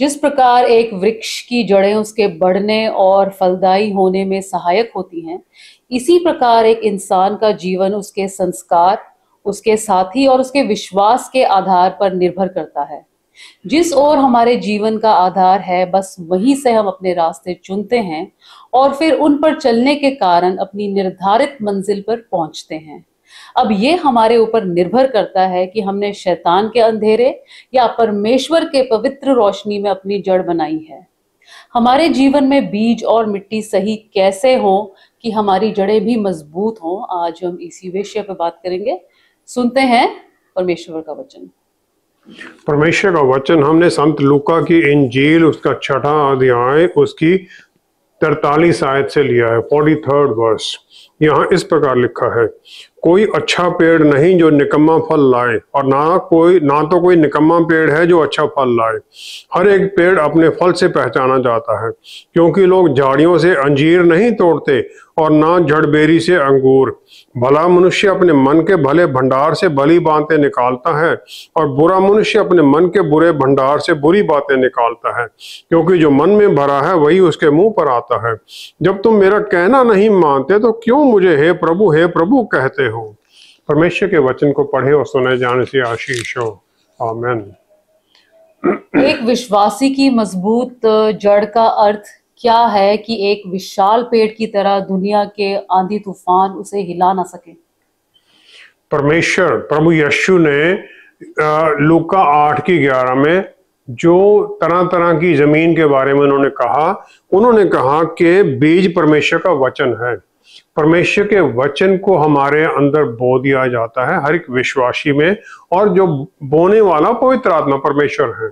जिस प्रकार एक वृक्ष की जड़ें उसके बढ़ने और फलदायी होने में सहायक होती हैं इसी प्रकार एक इंसान का जीवन उसके संस्कार उसके साथी और उसके विश्वास के आधार पर निर्भर करता है जिस ओर हमारे जीवन का आधार है बस वहीं से हम अपने रास्ते चुनते हैं और फिर उन पर चलने के कारण अपनी निर्धारित मंजिल पर पहुंचते हैं अब ये हमारे ऊपर निर्भर करता है कि हमने शैतान के अंधेरे या परमेश्वर के पवित्र रोशनी में अपनी जड़ बनाई है हमारे जीवन में बीज और मिट्टी सही कैसे हो कि हमारी जड़ें भी मजबूत हों आज हम इसी विषय पर बात करेंगे सुनते हैं परमेश्वर का वचन परमेश्वर का वचन हमने संत लुका की इंजील उसका छठा अध्याय उसकी तरतालीस आयत से लिया है फोर्टी थर्ड वर्ष यहाँ इस प्रकार लिखा है कोई अच्छा पेड़ नहीं जो निकम्मा फल लाए और ना कोई ना तो कोई निकम्मा पेड़ है जो अच्छा फल लाए हर एक पेड़ अपने फल से पहचाना जाता है क्योंकि लोग झाड़ियों से अंजीर नहीं तोड़ते और ना जड़बेरी से अंगूर भला मनुष्य अपने मन के भले भंडार से भली बातें निकालता है और बुरा मनुष्य अपने मन के बुरे भंडार से बुरी बातें निकालता है क्योंकि जो मन में भरा है वही उसके मुंह पर आता है जब तुम मेरा कहना नहीं मानते तो क्यों मुझे हे प्रभु हे प्रभु कहते हो परमेश्वर के वचन को पढ़े और सुने जाने से आशीष हो आमेन एक विश्वासी की मजबूत जड़ का अर्थ क्या है कि एक विशाल पेड़ की तरह दुनिया के आंधी तूफान उसे हिला ना सके परमेश्वर प्रभु यशु ने लुका आठ की ग्यारह में जो तरह तरह की जमीन के बारे में उन्होंने कहा उन्होंने कहा कि बीज परमेश्वर का वचन है परमेश्वर के वचन को हमारे अंदर बो दिया जाता है हर एक विश्वासी में और जो बोने वाला पवित्र आत्मा परमेश्वर है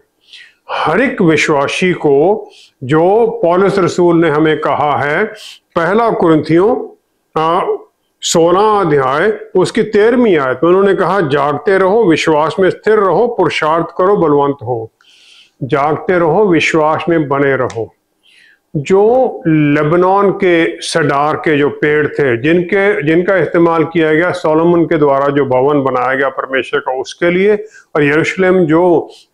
हर एक विश्वासी को जो पॉलिस रसूल ने हमें कहा है पहला कुरंथियों सोलह अध्याय उसकी तेरहवीं आयत में उन्होंने कहा जागते रहो विश्वास में स्थिर रहो पुरुषार्थ करो बलवंत हो जागते रहो विश्वास में बने रहो जो लेबनान के सडार के जो पेड़ थे जिनके जिनका इस्तेमाल किया गया सोलोमन के द्वारा जो भवन बनाया गया परमेश्वर का उसके लिए और यरूशलेम जो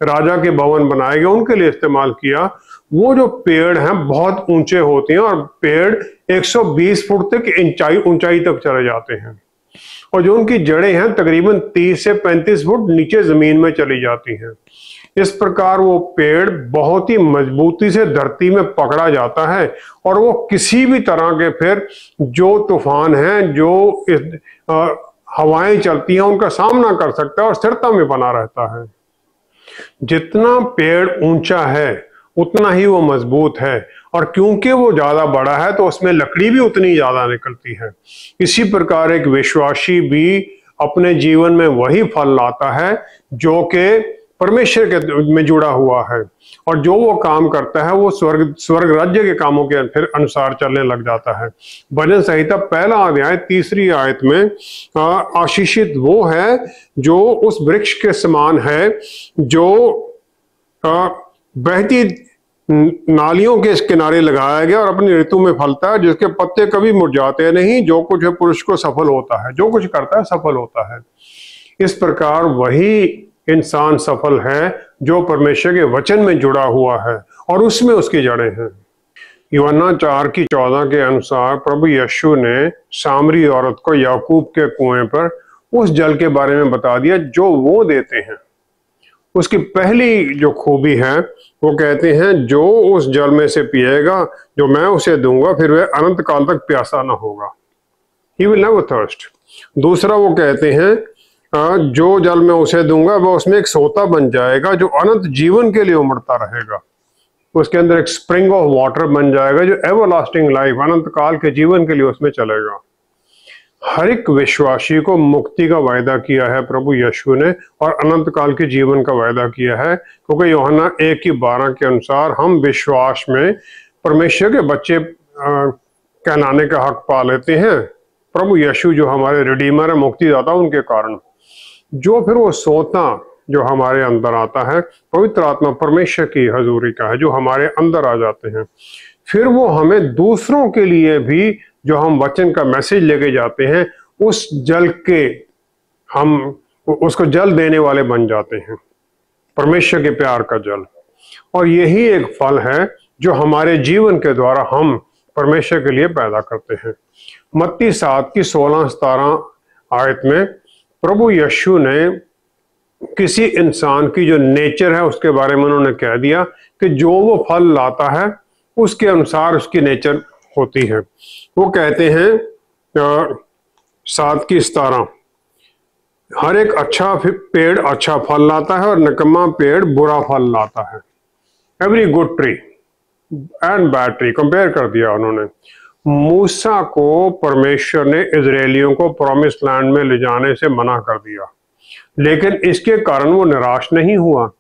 राजा के भवन बनाए गए उनके लिए इस्तेमाल किया वो जो पेड़ हैं बहुत ऊंचे होते हैं और पेड़ 120 फुट तक ऊंचाई ऊंचाई तक चले जाते हैं और जो उनकी जड़ें हैं तकरीबन 30 से 35 फुट नीचे ज़मीन में चली जाती हैं इस प्रकार वो पेड़ बहुत ही मजबूती से धरती में पकड़ा जाता है और वो किसी भी तरह के फिर जो तूफान हैं जो इस, आ, हवाएं चलती हैं उनका सामना कर सकता है और स्थिरता में बना रहता है जितना पेड़ ऊंचा है उतना ही वो मजबूत है और क्योंकि वो ज़्यादा बड़ा है तो उसमें लकड़ी भी उतनी ज़्यादा निकलती है इसी प्रकार एक विश्वासी भी अपने जीवन में वही फल लाता है जो कि परमेश्वर के में जुड़ा हुआ है और जो वो काम करता है वो स्वर्ग स्वर्ग राज्य के कामों के फिर अनुसार चलने लग जाता है भजन संहिता पहला अध्याय तीसरी आयत में आशीषित वो है जो उस वृक्ष के समान है जो बहती नालियों के किनारे लगाया गया और अपनी ऋतु में फलता है जिसके पत्ते कभी मुरझाते नहीं जो कुछ है पुरुष को सफल होता है जो कुछ करता है सफल होता है इस प्रकार वही इंसान सफल है जो परमेश्वर के वचन में जुड़ा हुआ है और उसमें उसकी जड़ें हैं योना चार की चौदह के अनुसार प्रभु यशु ने सामरी औरत को याकूब के कुएं पर उस जल के बारे में बता दिया जो वो देते हैं उसकी पहली जो खूबी है वो कहते हैं जो उस जल में से पिएगा जो मैं उसे दूंगा फिर वह अनंत काल तक प्यासा ना होगा ही विल नेवर थर्स्ट दूसरा वो कहते हैं हाँ, जो जल मैं उसे दूंगा वह उसमें एक सोता बन जाएगा जो अनंत जीवन के लिए उमड़ता रहेगा उसके अंदर एक स्प्रिंग ऑफ वाटर बन जाएगा जो एवर लास्टिंग लाइफ अनंत काल के जीवन के लिए उसमें चलेगा हर एक विश्वासी को मुक्ति का वायदा किया है प्रभु यशु ने और अनंत काल के जीवन का वायदा किया है क्योंकि योहना एक ही बारह के अनुसार हम विश्वास में परमेश्वर के बच्चे कहलाने का हक पा लेते हैं प्रभु यशु जो हमारे रिडीमर है मुक्तिदाता उनके कारण जो फिर वो सोता जो हमारे अंदर आता है पवित्र आत्मा परमेश्वर की हजूरी का है जो हमारे अंदर आ जाते हैं फिर वो हमें दूसरों के लिए भी जो हम वचन का मैसेज लेके जाते हैं उस जल के हम उसको जल देने वाले बन जाते हैं परमेश्वर के प्यार का जल और यही एक फल है जो हमारे जीवन के द्वारा हम परमेश्वर के लिए पैदा करते हैं मत्ती सात की सोलह सतारह आयत में प्रभु यशु ने किसी इंसान की जो नेचर है उसके बारे में उन्होंने कह दिया कि जो वो फल लाता है उसके अनुसार उसकी नेचर होती है वो कहते हैं सात की सतारा हर एक अच्छा पेड़ अच्छा फल लाता है और नकम्मा पेड़ बुरा फल लाता है every good tree and bad tree compare कर दिया उन्होंने मूसा को परमेश्वर ने इसराइलियों को प्रॉमिस लैंड में ले जाने से मना कर दिया लेकिन इसके कारण वो निराश नहीं हुआ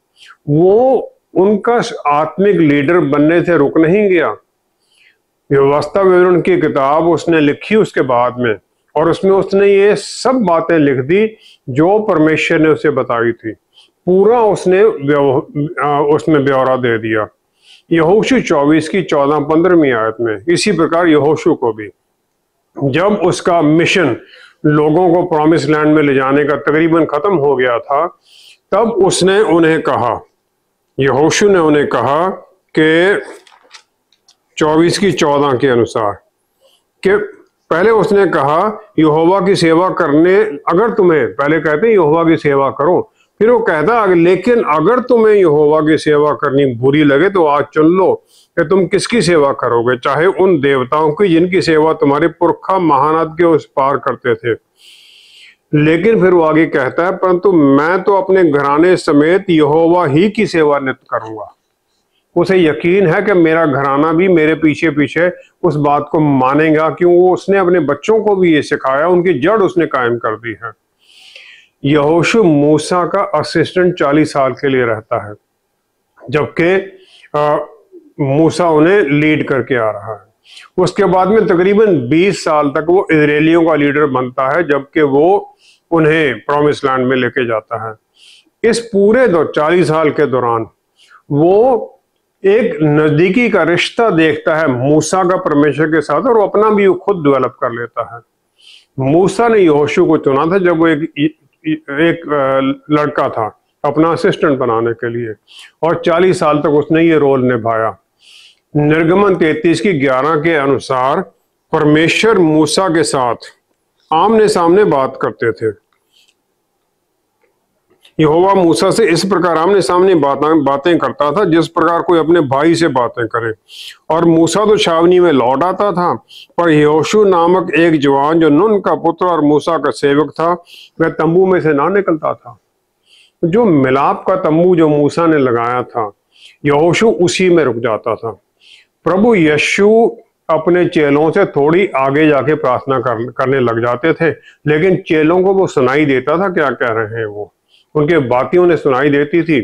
वो उनका आत्मिक लीडर बनने से रुक नहीं गया व्यवस्था विवरण की किताब उसने लिखी उसके बाद में और उसमें उसने ये सब बातें लिख दी जो परमेश्वर ने उसे बताई थी पूरा उसने उसमें ब्यौरा दे दिया यहोशु चौबीस की चौदह में आयत में इसी प्रकार यहोशु को भी जब उसका मिशन लोगों को प्रॉमिस लैंड में ले जाने का तकरीबन ख़त्म हो गया था तब उसने उन्हें कहा यहोशु ने उन्हें कहा कि चौबीस की 14 के अनुसार कि पहले उसने कहा यहोवा की सेवा करने अगर तुम्हें पहले कहते हैं यहोवा की सेवा करो फिर वो कहता है लेकिन अगर तुम्हें यहोवा की सेवा करनी बुरी लगे तो आज चुन लो कि तुम किसकी सेवा करोगे चाहे उन देवताओं की जिनकी सेवा तुम्हारे पुरखा महानाथ के उस पार करते थे लेकिन फिर वो आगे कहता है परंतु मैं तो अपने घराने समेत यहोवा ही की सेवा नित करूंगा उसे यकीन है कि मेरा घराना भी मेरे पीछे पीछे उस बात को मानेगा क्यों उसने अपने बच्चों को भी ये सिखाया उनकी जड़ उसने कायम कर दी है यहोशु मूसा का असिस्टेंट चालीस साल के लिए रहता है जबकि मूसा उन्हें लीड करके आ रहा है उसके बाद में तकरीबन 20 साल तक वो इसराइलियों का लीडर बनता है जबकि वो उन्हें प्रॉमिस लैंड में लेके जाता है इस पूरे दो चालीस साल के दौरान वो एक नज़दीकी का रिश्ता देखता है मूसा का परमेश्वर के साथ और वो अपना भी वो खुद डेवलप कर लेता है मूसा ने यहोशू को चुना था जब वो एक एक लड़का था अपना असिस्टेंट बनाने के लिए और 40 साल तक उसने ये रोल निभाया निर्गमन 33 की 11 के अनुसार परमेश्वर मूसा के साथ आमने सामने बात करते थे यहोवा मूसा से इस प्रकार आमने सामने बातें बातें करता था जिस प्रकार कोई अपने भाई से बातें करे और मूसा तो छावनी में लौट आता था पर योशु नामक एक जवान जो नुन का पुत्र और मूसा का सेवक था वह तंबू में से ना निकलता था जो मिलाप का तंबू जो मूसा ने लगाया था यहोशु उसी में रुक जाता था प्रभु यशु अपने चेलों से थोड़ी आगे जाके प्रार्थना करने लग जाते थे लेकिन चेलों को वो सुनाई देता था क्या कह रहे हैं वो उनके बातियों ने सुनाई देती थी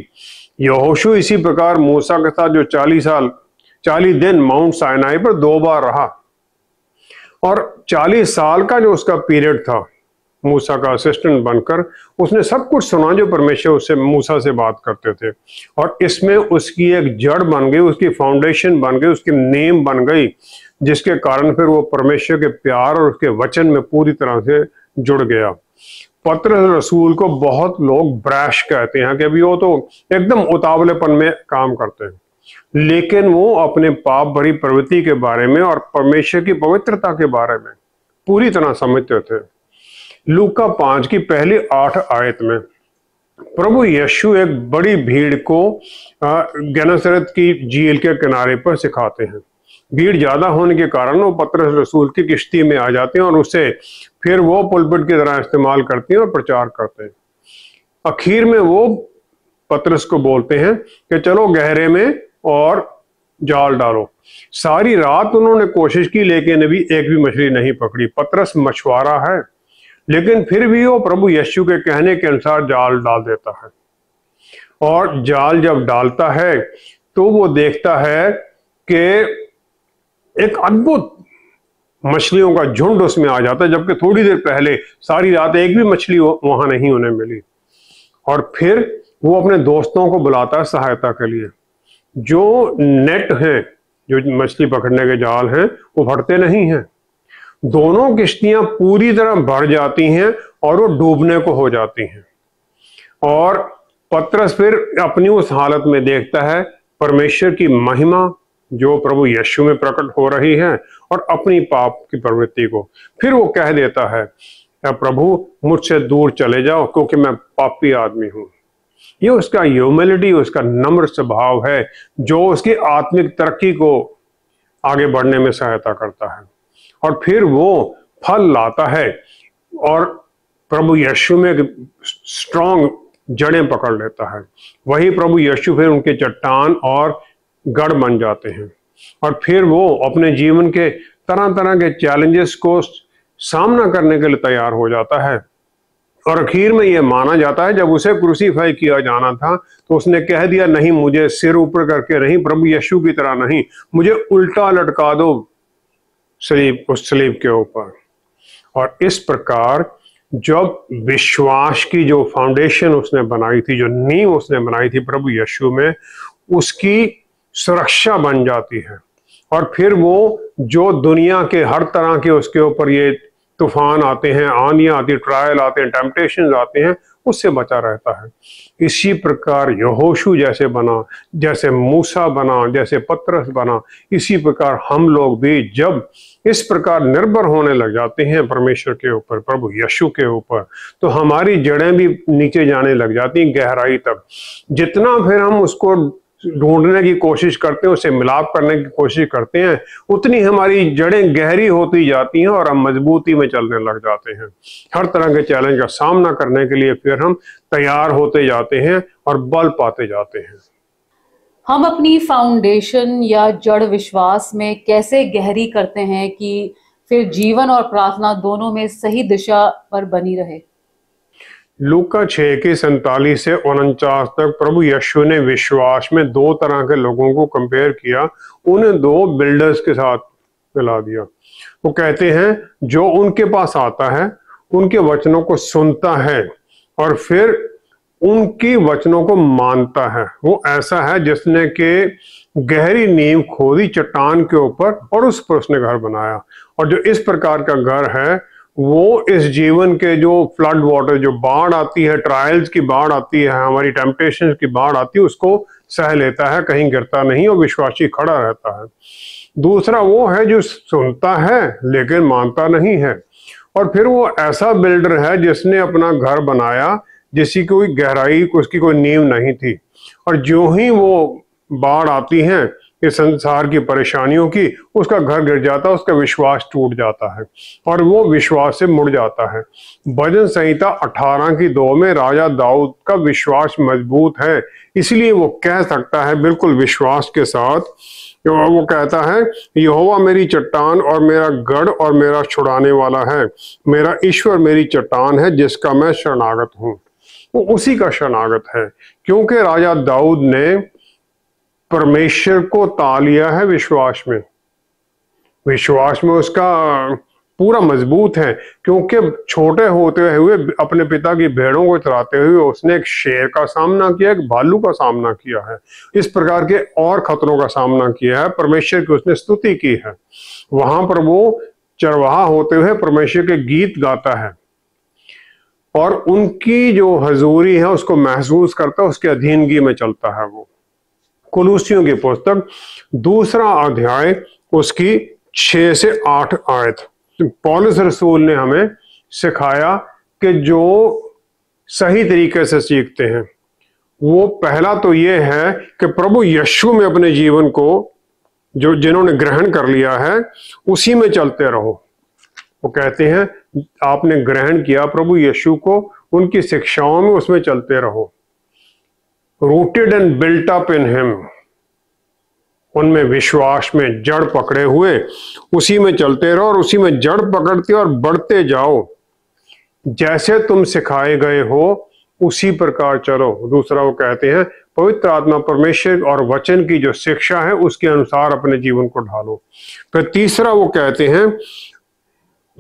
यहोशु इसी प्रकार मूसा के साथ जो चालीस साल चालीस दिन माउंट साइनाई पर दो बार रहा और चालीस साल का जो उसका पीरियड था मूसा का असिस्टेंट बनकर उसने सब कुछ सुना जो परमेश्वर उससे मूसा से बात करते थे और इसमें उसकी एक जड़ बन गई उसकी फाउंडेशन बन गई उसकी नेम बन गई जिसके कारण फिर वो परमेश्वर के प्यार और उसके वचन में पूरी तरह से जुड़ गया पत्र रसूल को बहुत लोग ब्रैश कहते हैं कि अभी वो तो एकदम उतावलेपन में काम करते हैं लेकिन वो अपने पाप भरी प्रवृत्ति के बारे में और परमेश्वर की पवित्रता के बारे में पूरी तरह समझते थे लूका पांच की पहली आठ आयत में प्रभु यशु एक बड़ी भीड़ को गनसरत की झील के किनारे पर सिखाते हैं भीड़ ज्यादा होने के कारण वो पत्र रसूल की किश्ती में आ जाते हैं और उसे फिर वो पुलपिट की तरह इस्तेमाल करते हैं और प्रचार करते हैं आखिर में वो पत्रस को बोलते हैं कि चलो गहरे में और जाल डालो सारी रात उन्होंने कोशिश की लेकिन अभी एक भी मछली नहीं पकड़ी पत्रस मछुआरा है लेकिन फिर भी वो प्रभु यशु के कहने के अनुसार जाल डाल देता है और जाल जब डालता है तो वो देखता है कि एक अद्भुत मछलियों का झुंड उसमें आ जाता है जबकि थोड़ी देर पहले सारी रात एक भी मछली वहां नहीं उन्हें मिली और फिर वो अपने दोस्तों को बुलाता है सहायता के लिए जो नेट है जो मछली पकड़ने के जाल हैं वो भरते नहीं हैं दोनों किश्तियां पूरी तरह भर जाती हैं और वो डूबने को हो जाती हैं और पत्रस फिर अपनी उस हालत में देखता है परमेश्वर की महिमा जो प्रभु यशु में प्रकट हो रही है और अपनी पाप की प्रवृत्ति को फिर वो कह देता है प्रभु मुझसे दूर चले जाओ क्योंकि मैं पापी आदमी हूं ये उसका ह्यूमिलिटी उसका नम्र स्वभाव है जो उसकी आत्मिक तरक्की को आगे बढ़ने में सहायता करता है और फिर वो फल लाता है और प्रभु यशु में स्ट्रांग जड़ें पकड़ लेता है वही प्रभु यशु फिर उनके चट्टान और गढ़ बन जाते हैं और फिर वो अपने जीवन के तरह तरह के चैलेंजेस को सामना करने के लिए तैयार हो जाता है और अखीर में यह माना जाता है जब उसे क्रूसीफाई किया जाना था तो उसने कह दिया नहीं मुझे सिर ऊपर करके नहीं प्रभु यशु की तरह नहीं मुझे उल्टा लटका दो स्लीब उस स्लीब के ऊपर और इस प्रकार जब विश्वास की जो फाउंडेशन उसने बनाई थी जो नींव उसने बनाई थी प्रभु यशु में उसकी सुरक्षा बन जाती है और फिर वो जो दुनिया के हर तरह के उसके ऊपर ये तूफान आते हैं आनियाँ आती ट्रायल आते हैं टेम्पटेशन आते हैं उससे बचा रहता है इसी प्रकार यहोशू जैसे बना जैसे मूसा बना जैसे पत्रस बना इसी प्रकार हम लोग भी जब इस प्रकार निर्भर होने लग जाते हैं परमेश्वर के ऊपर प्रभु यशु के ऊपर तो हमारी जड़ें भी नीचे जाने लग जाती हैं गहराई तक जितना फिर हम उसको ढूंढने की कोशिश करते हैं उसे मिलाप करने की कोशिश करते हैं उतनी हमारी जड़ें गहरी होती जाती हैं और हम मजबूती में चलने लग जाते हैं हर तरह के चैलेंज का सामना करने के लिए फिर हम तैयार होते जाते हैं और बल पाते जाते हैं हम अपनी फाउंडेशन या जड़ विश्वास में कैसे गहरी करते हैं कि फिर जीवन और प्रार्थना दोनों में सही दिशा पर बनी रहे लूका छः के सैतालीस से उनचास तक प्रभु यशु ने विश्वास में दो तरह के लोगों को कंपेयर किया उन्हें दो बिल्डर्स के साथ मिला दिया वो कहते हैं जो उनके पास आता है उनके वचनों को सुनता है और फिर उनकी वचनों को मानता है वो ऐसा है जिसने के गहरी नींव खोदी चट्टान के ऊपर और उस पर उसने घर बनाया और जो इस प्रकार का घर है वो इस जीवन के जो फ्लड वाटर जो बाढ़ आती है ट्रायल्स की बाढ़ आती है हमारी टेम्पटेशन की बाढ़ आती है उसको सह लेता है कहीं गिरता नहीं और विश्वासी खड़ा रहता है दूसरा वो है जो सुनता है लेकिन मानता नहीं है और फिर वो ऐसा बिल्डर है जिसने अपना घर बनाया जिसकी कोई गहराई उसकी कोई नींव नहीं थी और जो ही वो बाढ़ आती है इस संसार की परेशानियों की उसका घर गिर जाता है उसका विश्वास टूट जाता है और वो विश्वास से मुड़ जाता है भजन संहिता अठारह की दो में राजा दाऊद का विश्वास मजबूत है इसलिए वो कह सकता है बिल्कुल विश्वास के साथ वो कहता है यहोवा मेरी चट्टान और मेरा गढ़ और मेरा छुड़ाने वाला है मेरा ईश्वर मेरी चट्टान है जिसका मैं शरणागत हूँ वो उसी का शरणागत है क्योंकि राजा दाऊद ने परमेश्वर को ता लिया है विश्वास में विश्वास में उसका पूरा मजबूत है क्योंकि छोटे होते हुए अपने पिता की भेड़ों को चराते हुए उसने एक शेर का सामना किया एक भालू का सामना किया है इस प्रकार के और खतरों का सामना किया है परमेश्वर की उसने स्तुति की है वहां पर वो चरवाहा होते हुए परमेश्वर के गीत गाता है और उनकी जो हजूरी है उसको महसूस करता है उसके अधीनगी में चलता है वो कुलूसियों की पुस्तक दूसरा अध्याय उसकी छ से आठ आयत पॉलिस रसूल ने हमें सिखाया कि जो सही तरीके से सीखते हैं वो पहला तो ये है कि प्रभु यशु में अपने जीवन को जो जिन्होंने ग्रहण कर लिया है उसी में चलते रहो वो कहते हैं आपने ग्रहण किया प्रभु यशु को उनकी शिक्षाओं में उसमें चलते रहो rooted and built up in him उनमें विश्वास में जड़ पकड़े हुए उसी में चलते रहो और उसी में जड़ पकड़ते और बढ़ते जाओ जैसे तुम सिखाए गए हो उसी प्रकार चलो दूसरा वो कहते हैं पवित्र आत्मा परमेश्वर और वचन की जो शिक्षा है उसके अनुसार अपने जीवन को ढालो फिर तीसरा वो कहते हैं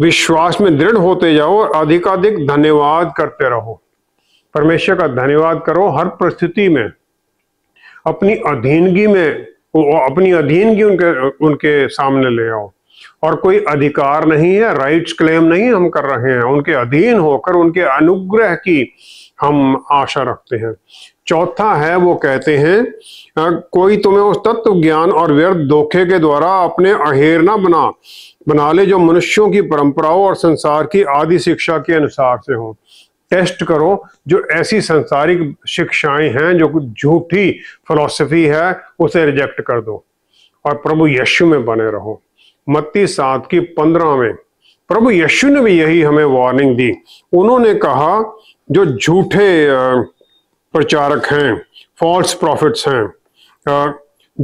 विश्वास में दृढ़ होते जाओ और अधिकाधिक धन्यवाद करते रहो परमेश्वर का धन्यवाद करो हर परिस्थिति में अपनी अधीनगी में अपनी अधीनगी उनके उनके सामने ले आओ और कोई अधिकार नहीं है राइट्स क्लेम नहीं हम कर रहे हैं उनके अधीन होकर उनके अनुग्रह की हम आशा रखते हैं चौथा है वो कहते हैं कोई तुम्हें उस तत्व ज्ञान और व्यर्थ धोखे के द्वारा अपने अहेर ना बना बना ले जो मनुष्यों की परंपराओं और संसार की आदि शिक्षा के अनुसार से हो टेस्ट करो जो ऐसी संसारिक शिक्षाएं हैं जो झूठी फलोसफी है उसे रिजेक्ट कर दो और प्रभु यशु में बने रहो मत्ती सात की पंद्रह में प्रभु यशु ने भी यही हमें वार्निंग दी उन्होंने कहा जो झूठे प्रचारक हैं फॉल्स प्रॉफिट्स हैं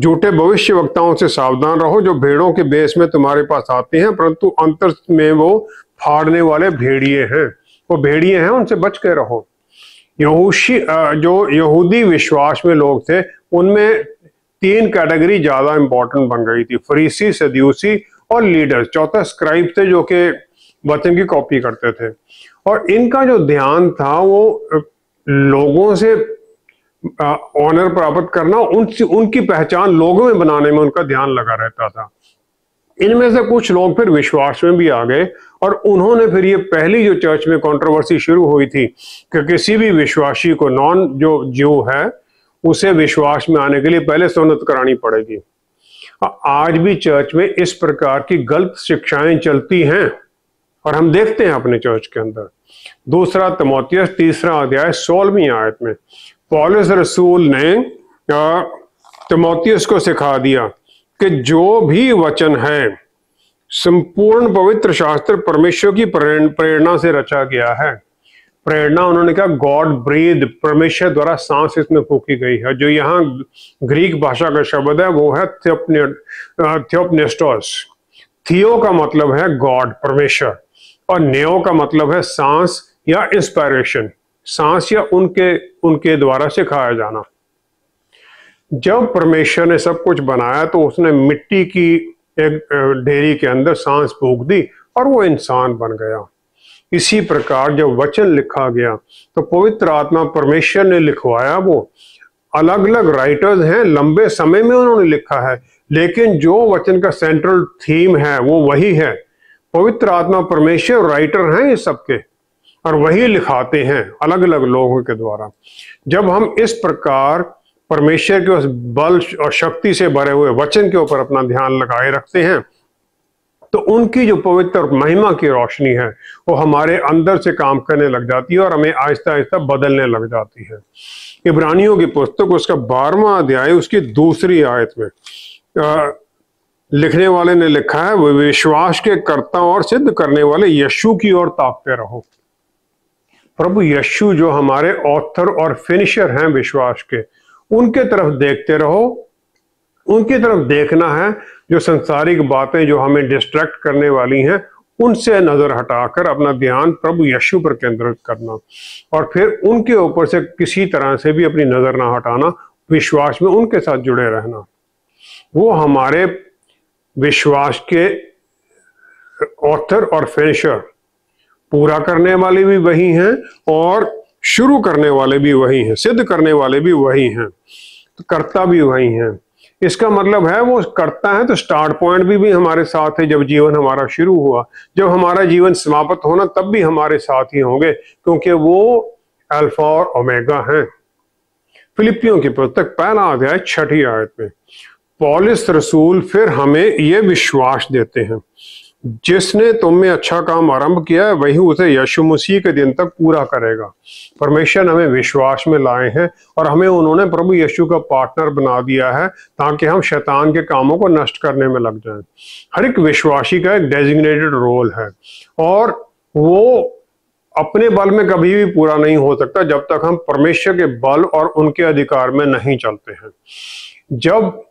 झूठे भविष्य वक्ताओं से सावधान रहो जो भेड़ों के बेस में तुम्हारे पास आते हैं परंतु अंतर में वो फाड़ने वाले भेड़िए हैं वो भेड़िए हैं उनसे बच के रहो यहूशी जो यहूदी विश्वास में लोग थे उनमें तीन कैटेगरी ज़्यादा इंपॉर्टेंट बन गई थी फरीसी सदयूसी और लीडर चौथा स्क्राइब थे जो कि वतन की कॉपी करते थे और इनका जो ध्यान था वो लोगों से ऑनर प्राप्त करना उन उनकी पहचान लोगों में बनाने में उनका ध्यान लगा रहता था इनमें से कुछ लोग फिर विश्वास में भी आ गए और उन्होंने फिर ये पहली जो चर्च में कंट्रोवर्सी शुरू हुई थी कि किसी भी विश्वासी को नॉन जो जो है उसे विश्वास में आने के लिए पहले सोनत करानी पड़ेगी आज भी चर्च में इस प्रकार की गलत शिक्षाएं चलती हैं और हम देखते हैं अपने चर्च के अंदर दूसरा तमोतियस तीसरा अध्याय सोलहवीं आयत में पॉलिस रसूल ने तमोतियस को सिखा दिया कि जो भी वचन है संपूर्ण पवित्र शास्त्र परमेश्वर की प्रेरणा से रचा गया है प्रेरणा उन्होंने कहा गॉड ब्रीद परमेश्वर द्वारा सांस इसमें फूकी गई है जो यहाँ ग्रीक भाषा का शब्द है वो है थ्योपने, थियो का मतलब है गॉड परमेश्वर और नेओ का मतलब है सांस या इंस्पायरेशन सांस या उनके उनके द्वारा सिखाया जाना जब परमेश्वर ने सब कुछ बनाया तो उसने मिट्टी की एक ढेरी के अंदर सांस फूक दी और वो इंसान बन गया इसी प्रकार जब वचन लिखा गया तो पवित्र आत्मा परमेश्वर ने लिखवाया वो अलग अलग राइटर्स हैं लंबे समय में उन्होंने लिखा है लेकिन जो वचन का सेंट्रल थीम है वो वही है पवित्र आत्मा परमेश्वर राइटर हैं ये सबके और वही लिखाते हैं अलग अलग लोगों के द्वारा जब हम इस प्रकार परमेश्वर के उस बल और शक्ति से भरे हुए वचन के ऊपर अपना ध्यान लगाए रखते हैं तो उनकी जो पवित्र महिमा की रोशनी है वो हमारे अंदर से काम करने लग जाती है और हमें आहिस्ता आहिस्ता बदलने लग जाती है इब्रानियों की पुस्तक उसका बारवा अध्याय उसकी दूसरी आयत में आ, लिखने वाले ने लिखा है विश्वास के कर्ता और सिद्ध करने वाले यशु की ओर ताकते रहो प्रभु यशु जो हमारे ऑथर और फिनिशर हैं विश्वास के उनके तरफ देखते रहो उनकी तरफ देखना है जो संसारिक बातें जो हमें डिस्ट्रैक्ट करने वाली हैं उनसे नजर हटाकर अपना ध्यान प्रभु यशु पर केंद्रित करना और फिर उनके ऊपर से किसी तरह से भी अपनी नजर ना हटाना विश्वास में उनके साथ जुड़े रहना वो हमारे विश्वास के ऑथर और फिनिशर पूरा करने वाले भी वही हैं और शुरू करने वाले भी वही हैं सिद्ध करने वाले भी वही हैं तो कर्ता भी वही हैं इसका मतलब है वो करता है तो स्टार्ट पॉइंट भी, भी हमारे साथ है जब जीवन हमारा शुरू हुआ जब हमारा जीवन समाप्त होना तब भी हमारे साथ ही होंगे क्योंकि वो अल्फा और ओमेगा हैं फिलिपियों के पुस्तक पहला अध्याय छठी आयत में पॉलिस रसूल फिर हमें ये विश्वास देते हैं जिसने तुम में अच्छा काम आरंभ किया है वही उसे यशु मसीह के दिन तक पूरा करेगा परमेश्वर हमें विश्वास में लाए हैं और हमें उन्होंने प्रभु यशु का पार्टनर बना दिया है ताकि हम शैतान के कामों को नष्ट करने में लग जाएं हर एक विश्वासी का एक डेजिग्नेटेड रोल है और वो अपने बल में कभी भी पूरा नहीं हो सकता जब तक हम परमेश्वर के बल और उनके अधिकार में नहीं चलते हैं जब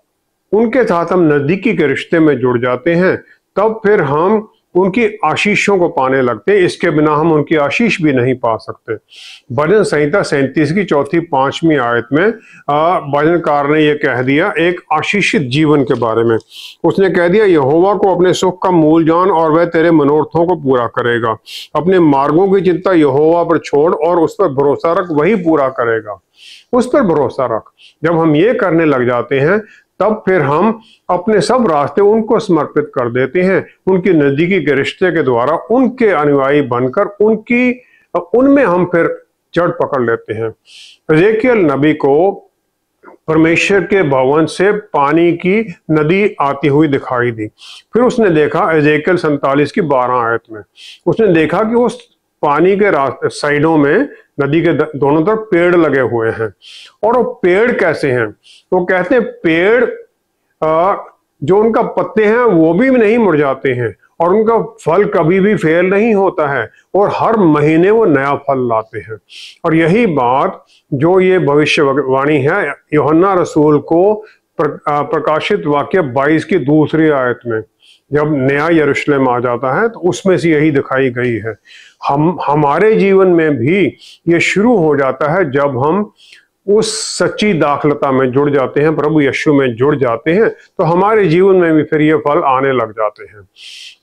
उनके साथ हम नजदीकी के रिश्ते में जुड़ जाते हैं तब फिर हम उनकी आशीषों को पाने लगते इसके बिना हम उनकी आशीष भी नहीं पा सकते भजन संहिता सैंतीस की चौथी पांचवी आयत में भजनकार ने यह कह दिया एक आशीषित जीवन के बारे में उसने कह दिया यहोवा को अपने सुख का मूल जान और वह तेरे मनोरथों को पूरा करेगा अपने मार्गों की चिंता यहोवा पर छोड़ और उस पर भरोसा रख वही पूरा करेगा उस पर भरोसा रख जब हम ये करने लग जाते हैं तब फिर हम अपने सब रास्ते उनको समर्पित कर देते हैं उनकी नजदीकी के रिश्ते के द्वारा उनके अनुयायी बनकर उनकी उनमें हम फिर जड़ पकड़ लेते हैं रेकियल नबी को परमेश्वर के भवन से पानी की नदी आती हुई दिखाई दी फिर उसने देखा एजेकल सैतालीस की बारह आयत में उसने देखा कि उस पानी के रास्ते साइडों में नदी के दोनों तरफ पेड़ लगे हुए हैं और वो पेड़ कैसे हैं वो तो कहते हैं पेड़ आ, जो उनका पत्ते हैं वो भी नहीं मुड़ जाते हैं और उनका फल कभी भी फेल नहीं होता है और हर महीने वो नया फल लाते हैं और यही बात जो ये भविष्यवाणी है योहन्ना रसूल को प्रकाशित वाक्य 22 की दूसरी आयत में जब नया यरूशलेम आ जाता है तो उसमें से यही दिखाई गई है हम हमारे जीवन में भी ये शुरू हो जाता है जब हम उस सच्ची दाखलता में जुड़ जाते हैं प्रभु यशु में जुड़ जाते हैं तो हमारे जीवन में भी फिर ये फल आने लग जाते हैं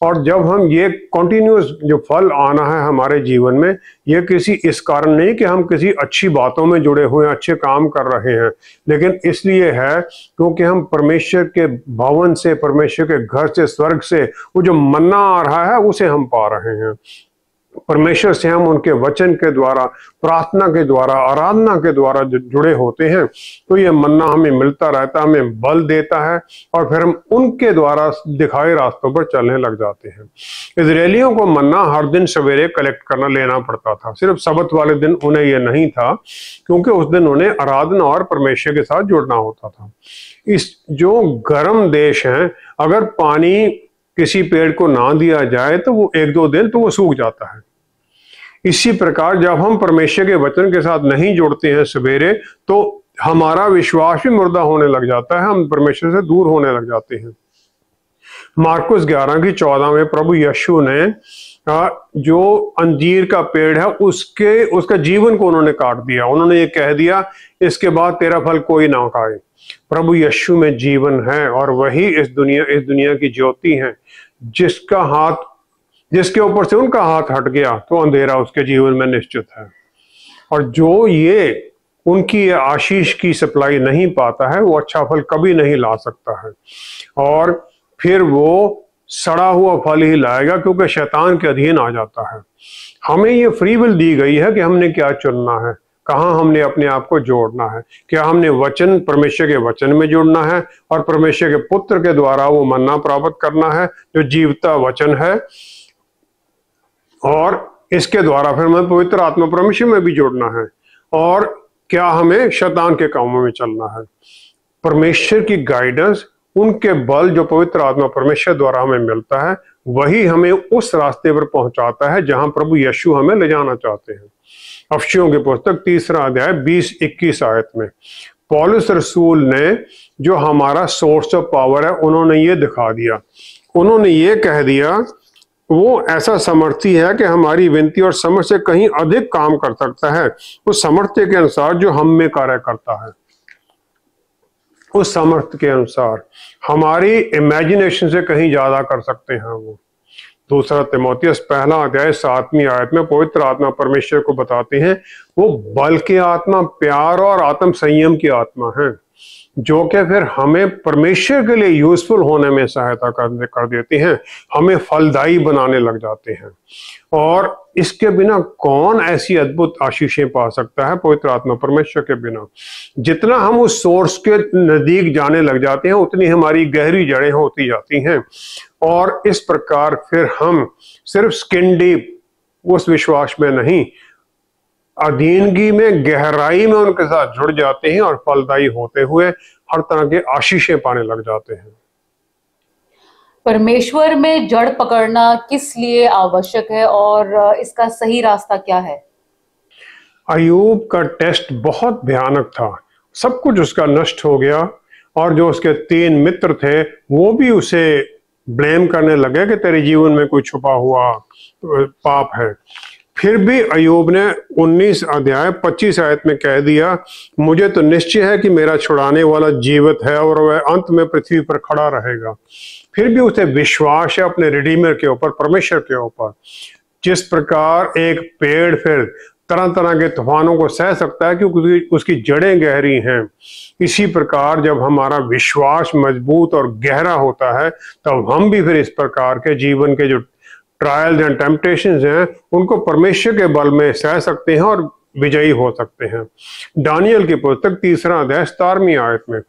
और जब हम ये कॉन्टिन्यूस जो फल आना है हमारे जीवन में ये किसी इस कारण नहीं कि हम किसी अच्छी बातों में जुड़े हुए हैं अच्छे काम कर रहे हैं लेकिन इसलिए है क्योंकि हम परमेश्वर के भवन से परमेश्वर के घर से स्वर्ग से वो जो मन्ना आ रहा है उसे हम पा रहे हैं परमेश्वर से हम उनके वचन के द्वारा प्रार्थना के द्वारा आराधना के द्वारा जुड़े होते हैं तो ये मन्ना हमें मिलता रहता है हमें बल देता है और फिर हम उनके द्वारा दिखाए रास्तों पर चलने लग जाते हैं इसराइलियों को मन्ना हर दिन सवेरे कलेक्ट करना लेना पड़ता था सिर्फ सबत वाले दिन उन्हें यह नहीं था क्योंकि उस दिन उन्हें आराधना और परमेश्वर के साथ जुड़ना होता था इस जो गर्म देश है अगर पानी किसी पेड़ को ना दिया जाए तो वो एक दो दिन तो वो सूख जाता है इसी प्रकार जब हम परमेश्वर के वचन के साथ नहीं जुड़ते हैं सवेरे तो हमारा विश्वास भी मुर्दा होने लग जाता है हम परमेश्वर से दूर होने लग जाते हैं मार्कुस ग्यारह की चौदह में प्रभु यशु ने जो अंजीर का पेड़ है उसके उसका जीवन को उन्होंने काट दिया उन्होंने ये कह दिया इसके बाद तेरा फल कोई ना खाए प्रभु यशु में जीवन है और वही इस दुनिया इस दुनिया की ज्योति है जिसका हाथ जिसके ऊपर से उनका हाथ हट गया तो अंधेरा उसके जीवन में निश्चित है और जो ये उनकी ये आशीष की सप्लाई नहीं पाता है वो अच्छा फल कभी नहीं ला सकता है और फिर वो सड़ा हुआ फल ही लाएगा क्योंकि शैतान के अधीन आ जाता है हमें ये फ्री विल दी गई है कि हमने क्या चुनना है कहाँ हमने अपने आप को जोड़ना है क्या हमने वचन परमेश्वर के वचन में जुड़ना है और परमेश्वर के पुत्र के द्वारा वो मन्ना प्राप्त करना है जो जीवता वचन है और इसके द्वारा फिर हमें पवित्र आत्मा परमेश्वर में भी जुड़ना है और क्या हमें शैतान के कामों में चलना है परमेश्वर की गाइडेंस उनके बल जो पवित्र आत्मा परमेश्वर द्वारा हमें मिलता है वही हमें उस रास्ते पर पहुंचाता है जहां प्रभु यशु हमें ले जाना चाहते हैं अफशियों के पुस्तक तीसरा अध्याय बीस इक्कीस आयत में पॉलिस रसूल ने जो हमारा सोर्स ऑफ पावर है उन्होंने ये दिखा दिया उन्होंने ये कह दिया वो ऐसा समर्थी है कि हमारी विनती और समझ से कहीं अधिक काम कर सकता है उस समर्थ्य के अनुसार जो हम में कार्य करता है उस सामर्थ्य के अनुसार हमारी इमेजिनेशन से कहीं ज्यादा कर सकते हैं वो दूसरा तिमोतियस पहला अध्याय सातवीं आयत में पवित्र आत्मा परमेश्वर को बताते हैं वो बल के आत्मा प्यार और आत्म संयम की आत्मा है जो कि फिर हमें परमेश्वर के लिए यूजफुल होने में सहायता कर कर देते हैं हमें फलदायी बनाने लग जाते हैं और इसके बिना कौन ऐसी अद्भुत आशीषें पा सकता है पवित्र आत्मा परमेश्वर के बिना जितना हम उस सोर्स के नज़दीक जाने लग जाते हैं उतनी हमारी गहरी जड़ें होती जाती हैं और इस प्रकार फिर हम सिर्फ स्किन डीप उस विश्वास में नहीं अधीनगी में गहराई में उनके साथ जुड़ जाते हैं और फलदायी होते हुए हर तरह के आशीषें पाने लग जाते हैं परमेश्वर में जड़ पकड़ना किस लिए आवश्यक है और इसका सही रास्ता क्या है अयूब का टेस्ट बहुत भयानक था सब कुछ उसका नष्ट हो गया और जो उसके तीन मित्र थे वो भी उसे ब्लेम करने लगे कि तेरे जीवन में कोई छुपा हुआ पाप है फिर भी अयूब ने 19 अध्याय 25 आयत में कह दिया मुझे तो निश्चय है कि मेरा छुड़ाने वाला जीवित है और वह अंत में पृथ्वी पर खड़ा रहेगा फिर भी उसे विश्वास है अपने रिडीमर के ऊपर परमेश्वर के ऊपर जिस प्रकार एक पेड़ फिर तरह तरह के तूफानों को सह सकता है क्योंकि उसकी जड़ें गहरी हैं इसी प्रकार जब हमारा विश्वास मजबूत और गहरा होता है तब हम भी फिर इस प्रकार के जीवन के जो ट्रायल्स एंड टेम्पटेशन हैं उनको परमेश्वर के बल में सह सकते हैं और विजयी हो सकते हैं डानियल की पुस्तक तीसरा अध्याय सतारवीं आयत में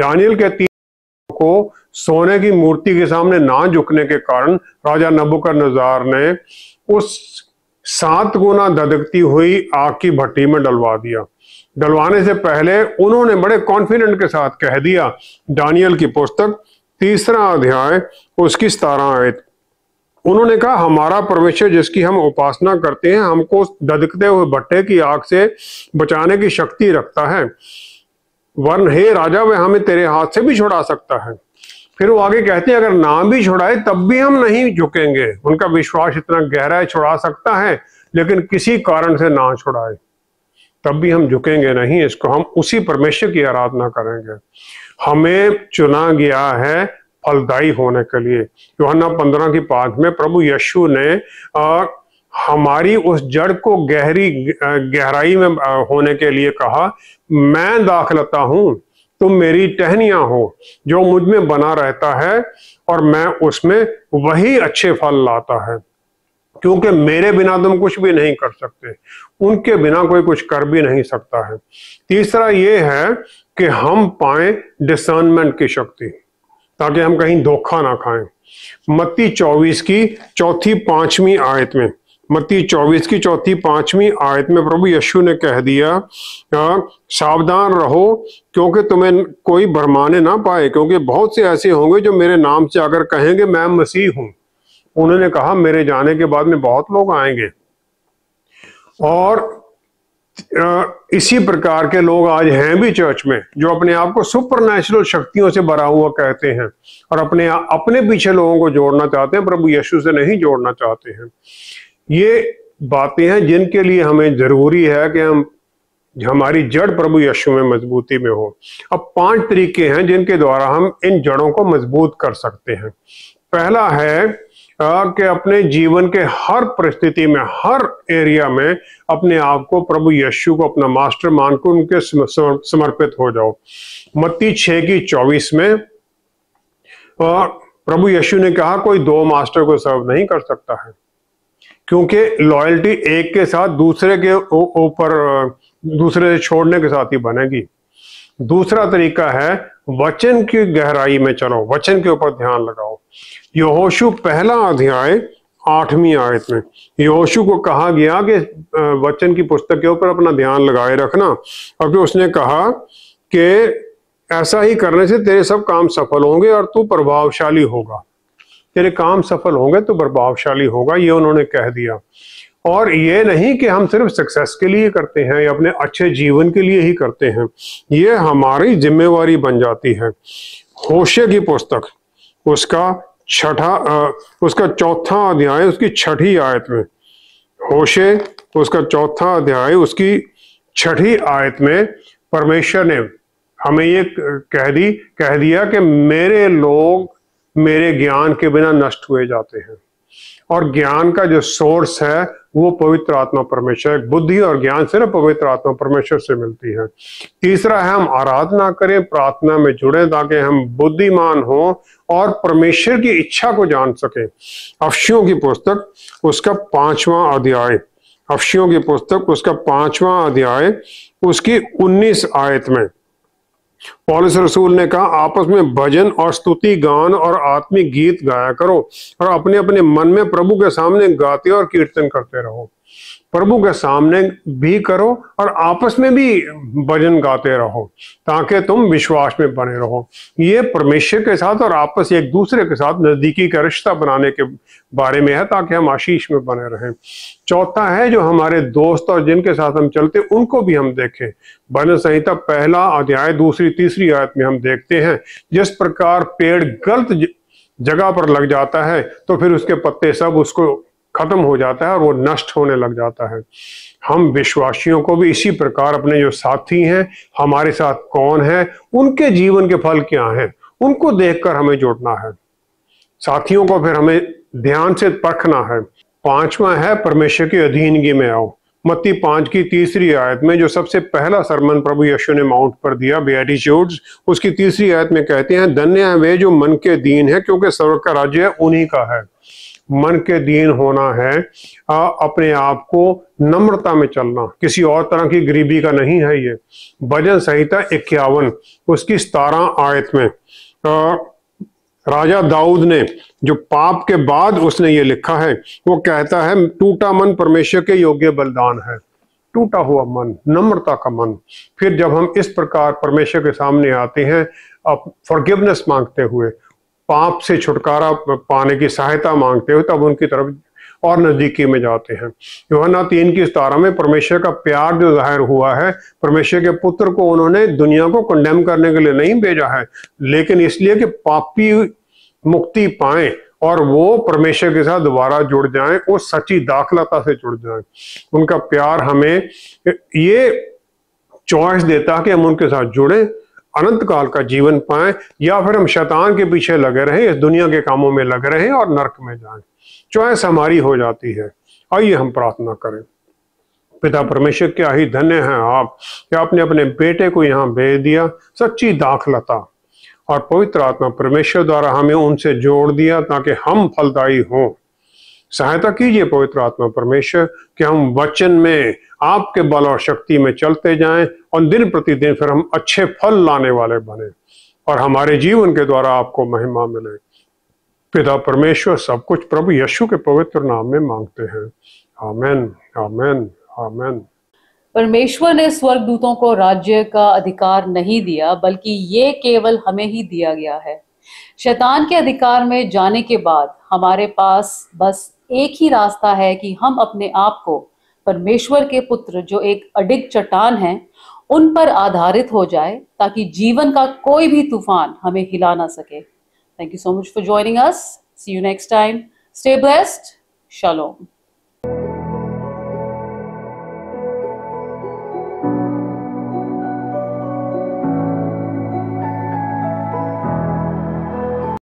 डानियल के को सोने की मूर्ति के सामने ना झुकने के कारण राजा नबुकर नजार ने उस सात गुना ददकती हुई आग की भट्टी में डलवा दिया डलवाने से पहले उन्होंने बड़े कॉन्फिडेंट के साथ कह दिया डानियल की पुस्तक तीसरा अध्याय उसकी सतारा आयत उन्होंने कहा हमारा परमेश्वर जिसकी हम उपासना करते हैं हमको ददकते हुए भट्टे की आग से बचाने की शक्ति रखता है वर्ण हे राजा वह हमें तेरे हाथ से भी छुड़ा सकता है फिर वो आगे कहते हैं अगर ना भी छुड़ाए तब भी हम नहीं झुकेंगे उनका विश्वास इतना गहरा है छुड़ा सकता है लेकिन किसी कारण से ना छुड़ाए तब भी हम झुकेंगे नहीं इसको हम उसी परमेश्वर की आराधना करेंगे हमें चुना गया है फलदायी होने के लिए योहन्ना पंद्रह की पांच में प्रभु यशु ने आ, हमारी उस जड़ को गहरी गहराई में होने के लिए कहा मैं दाखलता हूं तुम मेरी टहनिया हो जो मुझ में बना रहता है और मैं उसमें वही अच्छे फल लाता है क्योंकि मेरे बिना तुम कुछ भी नहीं कर सकते उनके बिना कोई कुछ कर भी नहीं सकता है तीसरा ये है कि हम पाए डिसर्नमेंट की शक्ति ताकि हम कहीं धोखा ना खाएं मत्ती चौबीस की चौथी पांचवी आयत में मत्ती चौबीस की चौथी पांचवी आयत में प्रभु यशु ने कह दिया सावधान रहो क्योंकि तुम्हें कोई भरमाने ना पाए क्योंकि बहुत से ऐसे होंगे जो मेरे नाम से अगर कहेंगे मैं मसीह हूं उन्होंने कहा मेरे जाने के बाद में बहुत लोग आएंगे और इसी प्रकार के लोग आज हैं भी चर्च में जो अपने आप को सुपर शक्तियों से भरा हुआ कहते हैं और अपने अपने पीछे लोगों को जोड़ना चाहते हैं प्रभु यीशु से नहीं जोड़ना चाहते हैं ये बातें हैं जिनके लिए हमें जरूरी है कि हम हमारी जड़ प्रभु यशु में मजबूती में हो अब पांच तरीके हैं जिनके द्वारा हम इन जड़ों को मजबूत कर सकते हैं पहला है कि अपने जीवन के हर परिस्थिति में हर एरिया में अपने आप को प्रभु यीशु को अपना मास्टर मान को उनके समर्पित हो जाओ मत्ती छ की चौबीस में और प्रभु यीशु ने कहा कोई दो मास्टर को सर्व नहीं कर सकता है क्योंकि लॉयल्टी एक के साथ दूसरे के ऊपर दूसरे से छोड़ने के साथ ही बनेगी दूसरा तरीका है वचन की गहराई में चलो वचन के ऊपर ध्यान लगाओ यहोशु पहला अध्याय आठवीं आयत में यहोशु को कहा गया कि वचन की पुस्तक के ऊपर अपना ध्यान लगाए रखना और फिर उसने कहा कि ऐसा ही करने से तेरे सब काम सफल होंगे और तू प्रभावशाली होगा तेरे काम सफल होंगे तो प्रभावशाली होगा ये उन्होंने कह दिया और ये नहीं कि हम सिर्फ सक्सेस के लिए करते हैं या अपने अच्छे जीवन के लिए ही करते हैं ये हमारी जिम्मेवारी बन जाती है होशे की पुस्तक उसका छठा उसका चौथा अध्याय उसकी छठी आयत में होशे उसका चौथा अध्याय उसकी छठी आयत में परमेश्वर ने हमें ये कह दी कह दिया कि मेरे लोग मेरे ज्ञान के बिना नष्ट हुए जाते हैं और ज्ञान का जो सोर्स है वो पवित्र आत्मा परमेश्वर बुद्धि और ज्ञान सिर्फ पवित्र आत्मा परमेश्वर से मिलती है तीसरा है हम आराधना करें प्रार्थना में जुड़े ताकि हम बुद्धिमान हो और परमेश्वर की इच्छा को जान सके अफशियों की पुस्तक उसका पांचवा अध्याय अफशियों की पुस्तक उसका पांचवा अध्याय उसकी उन्नीस आयत में पॉलिस रसूल ने कहा आपस में भजन और स्तुति गान और आत्मिक गीत गाया करो और अपने अपने मन में प्रभु के सामने गाते और कीर्तन करते रहो प्रभु के सामने भी करो और आपस में भी भजन गाते रहो ताकि तुम विश्वास में बने रहो ये परमेश्वर के साथ और आपस एक दूसरे के साथ नज़दीकी का रिश्ता बनाने के बारे में है ताकि हम आशीष में बने रहें चौथा है जो हमारे दोस्त और जिनके साथ हम चलते उनको भी हम देखें भजन संहिता पहला अध्याय दूसरी तीसरी आयत में हम देखते हैं जिस प्रकार पेड़ गलत जगह पर लग जाता है तो फिर उसके पत्ते सब उसको खत्म हो जाता है और वो नष्ट होने लग जाता है हम विश्वासियों को भी इसी प्रकार अपने जो साथी हैं हमारे साथ कौन है उनके जीवन के फल क्या हैं उनको देखकर हमें जोड़ना है साथियों को फिर हमें ध्यान से परखना है पांचवा है परमेश्वर की अधीनगी में आओ मत्ती पांच की तीसरी आयत में जो सबसे पहला सरमन प्रभु यशु ने माउंट पर दिया बेटीच्यूड उसकी तीसरी आयत में कहते हैं धन्य है वे जो मन के दीन है क्योंकि स्वर्ग का राज्य है उन्हीं का है मन के दीन होना है आ, अपने आप को नम्रता में चलना किसी और तरह की गरीबी का नहीं है ये भजन संहिता इक्यावन उसकी सतारा आयत में आ, राजा दाऊद ने जो पाप के बाद उसने ये लिखा है वो कहता है टूटा मन परमेश्वर के योग्य बलिदान है टूटा हुआ मन नम्रता का मन फिर जब हम इस प्रकार परमेश्वर के सामने आते हैं अब फॉरगिवनेस मांगते हुए पाप से छुटकारा पाने की सहायता मांगते हुए तब उनकी तरफ और नजदीकी में जाते हैं योहना तीन की सतारा में परमेश्वर का प्यार जो जाहिर हुआ है परमेश्वर के पुत्र को उन्होंने दुनिया को कंडेम करने के लिए नहीं भेजा है लेकिन इसलिए कि पापी मुक्ति पाए और वो परमेश्वर के साथ दोबारा जुड़ जाए उस सच्ची दाखलता से जुड़ जाए उनका प्यार हमें ये चॉइस देता कि हम उनके साथ जुड़े अनंत काल का जीवन पाए या फिर हम शैतान के पीछे लगे रहें इस दुनिया के कामों में लगे रहें और नरक में जाएं चॉइस हमारी हो जाती है आइए हम प्रार्थना करें पिता परमेश्वर क्या ही धन्य हैं आप कि आपने अपने बेटे को यहाँ भेज दिया सच्ची दाखलता और पवित्र आत्मा परमेश्वर द्वारा हमें उनसे जोड़ दिया ताकि हम फलदायी हों सहायता कीजिए पवित्र आत्मा परमेश्वर कि हम वचन में आपके बल और शक्ति में चलते जाएं और दिन प्रतिदिन फिर हम अच्छे फल लाने वाले बने और हमारे जीवन के द्वारा आपको महिमा मिले पिता परमेश्वर सब कुछ प्रभु यशु के पवित्र नाम में मांगते हैं आमेन आमेन आमेन परमेश्वर ने स्वर्ग दूतों को राज्य का अधिकार नहीं दिया बल्कि ये केवल हमें ही दिया गया है शैतान के अधिकार में जाने के बाद हमारे पास बस एक ही रास्ता है कि हम अपने आप को परमेश्वर के पुत्र जो एक अडिग चट्टान है उन पर आधारित हो जाए ताकि जीवन का कोई भी तूफान हमें हिला ना सके thank you so much for joining us see you next time stay blessed शलोम